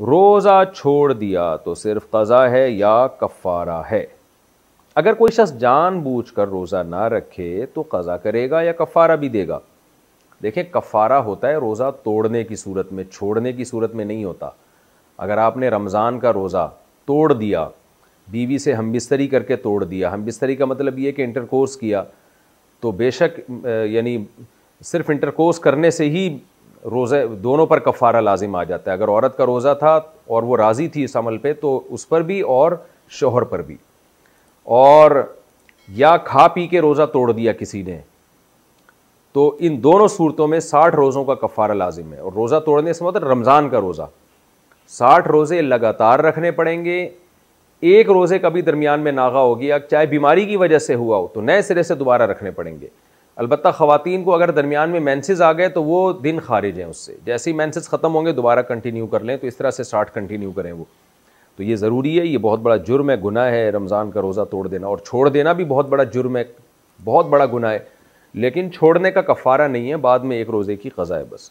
रोज़ा छोड़ दिया तो सिर्फ कज़ा है या कफ़ारा है अगर कोई शख्स जान बूझ कर रोज़ा ना रखे तो कज़ा करेगा या कफ़ारा भी देगा देखें कफ़ारा होता है रोज़ा तोड़ने की सूरत में छोड़ने की सूरत में नहीं होता अगर आपने रमज़ान का रोज़ा तोड़ दिया बीवी से हम बिस्तरी करके तोड़ दिया हम बिस्तरी का मतलब ये कि इंटरकोर्स किया तो बेशक यानी सिर्फ इंटरकोर्स करने से ही रोज़े दोनों पर कफ़ारा लाजिम आ जाता है अगर औरत का रोज़ा था और वो राज़ी थी इस अमल पर तो उस पर भी और शोहर पर भी और या खा पी के रोज़ा तोड़ दिया किसी ने तो इन दोनों सूरतों में साठ रोज़ों का कफ़ारा लाजिम है और रोज़ा तोड़ने से मतलब रमज़ान का रोज़ा साठ रोज़े लगातार रखने पड़ेंगे एक रोज़े कभी दरमियान में नागा हो गया चाहे बीमारी की वजह से हुआ हो तो नए सिरे से दोबारा रखने पड़ेंगे अलबत् ख़वान को अगर दरमियान में मैंसेज आ गए तो वो दिन खारिज हैं उससे जैसे ही मैंसेज ख़त्म होंगे दोबारा कंटिन्यू कर लें तो इस तरह से स्टार्ट कंटिन्यू करें वो तो ये ज़रूरी है ये बहुत बड़ा जुर्म है गुना है रमज़ान का रोज़ा तोड़ देना और छोड़ देना भी बहुत बड़ा जुर्म है बहुत बड़ा गुना है लेकिन छोड़ने का कफ़ारा नहीं है बाद में एक रोज़े की ख़ा है बस